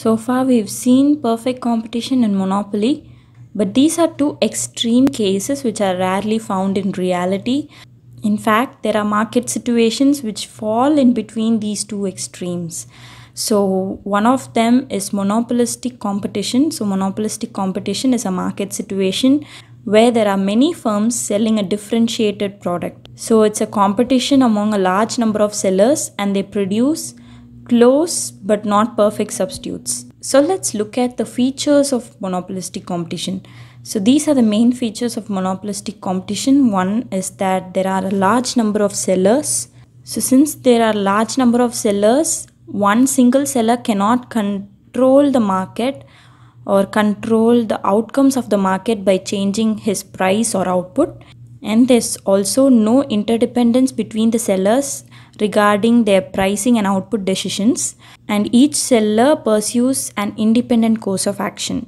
So far we've seen perfect competition and monopoly, but these are two extreme cases which are rarely found in reality. In fact, there are market situations which fall in between these two extremes. So, one of them is monopolistic competition. So, monopolistic competition is a market situation where there are many firms selling a differentiated product. So, it's a competition among a large number of sellers and they produce close but not perfect substitutes. So let's look at the features of monopolistic competition. So these are the main features of monopolistic competition. One is that there are a large number of sellers. So since there are a large number of sellers, one single seller cannot control the market or control the outcomes of the market by changing his price or output and there's also no interdependence between the sellers regarding their pricing and output decisions and each seller pursues an independent course of action.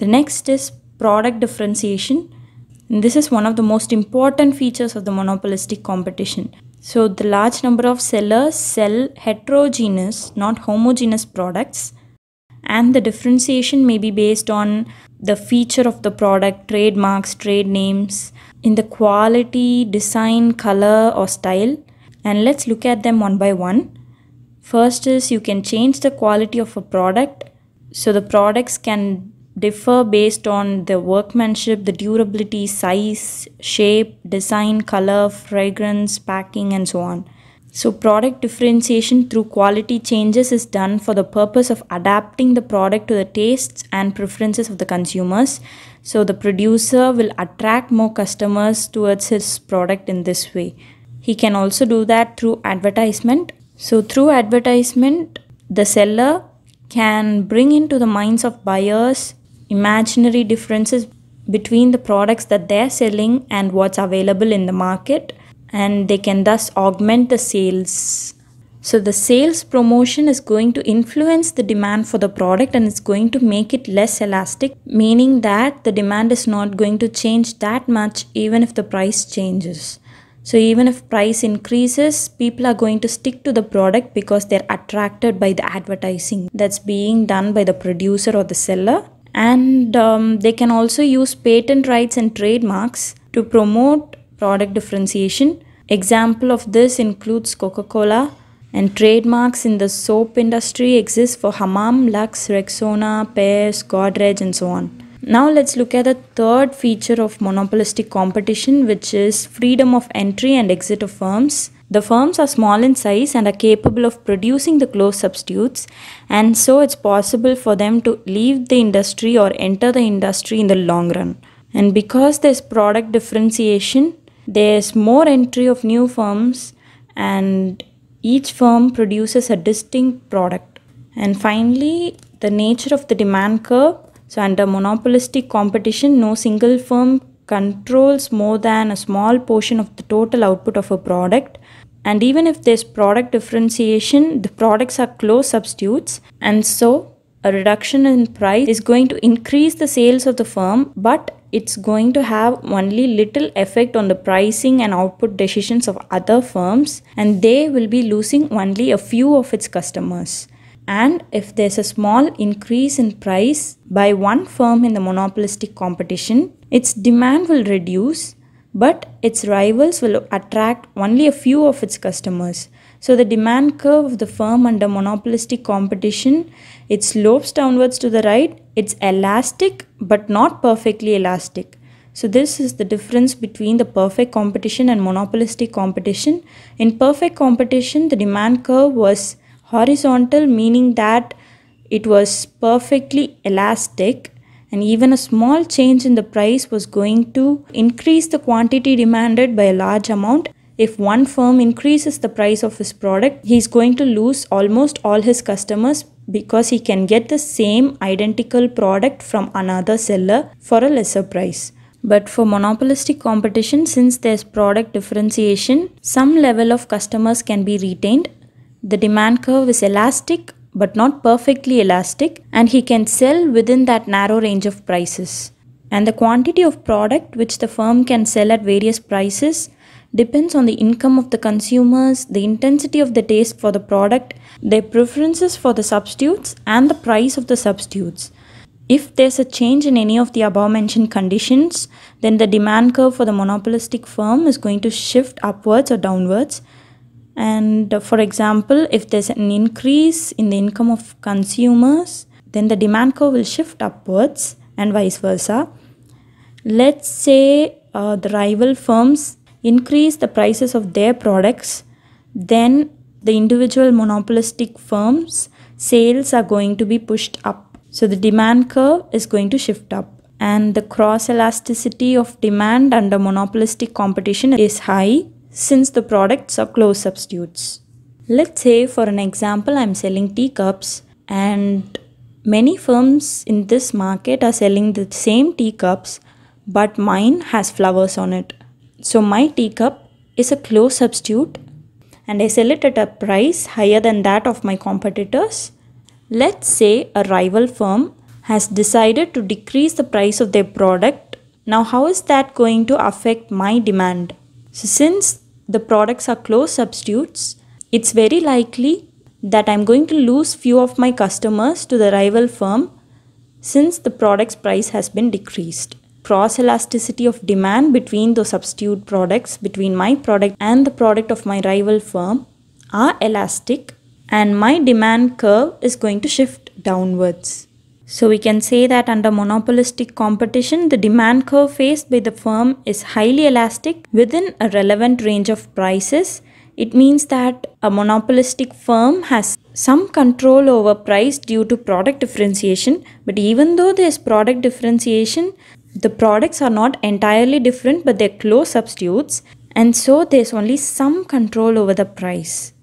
The next is product differentiation. And this is one of the most important features of the monopolistic competition. So the large number of sellers sell heterogeneous, not homogeneous products and the differentiation may be based on the feature of the product, trademarks, trade names, in the quality, design, color, or style. And let's look at them one by one. First is you can change the quality of a product. So the products can differ based on the workmanship, the durability, size, shape, design, color, fragrance, packing, and so on. So product differentiation through quality changes is done for the purpose of adapting the product to the tastes and preferences of the consumers. So the producer will attract more customers towards his product in this way. He can also do that through advertisement. So through advertisement, the seller can bring into the minds of buyers imaginary differences between the products that they're selling and what's available in the market and they can thus augment the sales. So the sales promotion is going to influence the demand for the product and it's going to make it less elastic, meaning that the demand is not going to change that much even if the price changes. So even if price increases, people are going to stick to the product because they're attracted by the advertising that's being done by the producer or the seller. And um, they can also use patent rights and trademarks to promote product differentiation. Example of this includes Coca-Cola and trademarks in the soap industry exist for Hamam, Lux, Rexona, Pears, Godrej and so on. Now let's look at the third feature of monopolistic competition which is freedom of entry and exit of firms. The firms are small in size and are capable of producing the close substitutes and so it's possible for them to leave the industry or enter the industry in the long run. And because there's product differentiation, there's more entry of new firms and each firm produces a distinct product. And finally, the nature of the demand curve. So under monopolistic competition, no single firm controls more than a small portion of the total output of a product. And even if there's product differentiation, the products are close substitutes. And so a reduction in price is going to increase the sales of the firm, but it's going to have only little effect on the pricing and output decisions of other firms and they will be losing only a few of its customers. And if there's a small increase in price by one firm in the monopolistic competition, its demand will reduce but its rivals will attract only a few of its customers. So the demand curve of the firm under monopolistic competition, it slopes downwards to the right, it's elastic but not perfectly elastic. So this is the difference between the perfect competition and monopolistic competition. In perfect competition, the demand curve was horizontal meaning that it was perfectly elastic and even a small change in the price was going to increase the quantity demanded by a large amount. If one firm increases the price of his product, he is going to lose almost all his customers because he can get the same identical product from another seller for a lesser price. But for monopolistic competition, since there's product differentiation, some level of customers can be retained. The demand curve is elastic but not perfectly elastic and he can sell within that narrow range of prices. And the quantity of product which the firm can sell at various prices depends on the income of the consumers, the intensity of the taste for the product, their preferences for the substitutes, and the price of the substitutes. If there's a change in any of the above mentioned conditions, then the demand curve for the monopolistic firm is going to shift upwards or downwards and uh, for example if there's an increase in the income of consumers then the demand curve will shift upwards and vice versa let's say uh, the rival firms increase the prices of their products then the individual monopolistic firms sales are going to be pushed up so the demand curve is going to shift up and the cross elasticity of demand under monopolistic competition is high since the products are close substitutes. Let's say for an example I'm selling teacups and many firms in this market are selling the same teacups but mine has flowers on it. So my teacup is a close substitute and I sell it at a price higher than that of my competitors. Let's say a rival firm has decided to decrease the price of their product. Now how is that going to affect my demand? So since the products are close substitutes, it's very likely that I'm going to lose few of my customers to the rival firm since the product's price has been decreased. Cross elasticity of demand between the substitute products, between my product and the product of my rival firm, are elastic and my demand curve is going to shift downwards. So we can say that under monopolistic competition, the demand curve faced by the firm is highly elastic within a relevant range of prices. It means that a monopolistic firm has some control over price due to product differentiation, but even though there is product differentiation, the products are not entirely different but they're close substitutes and so there's only some control over the price.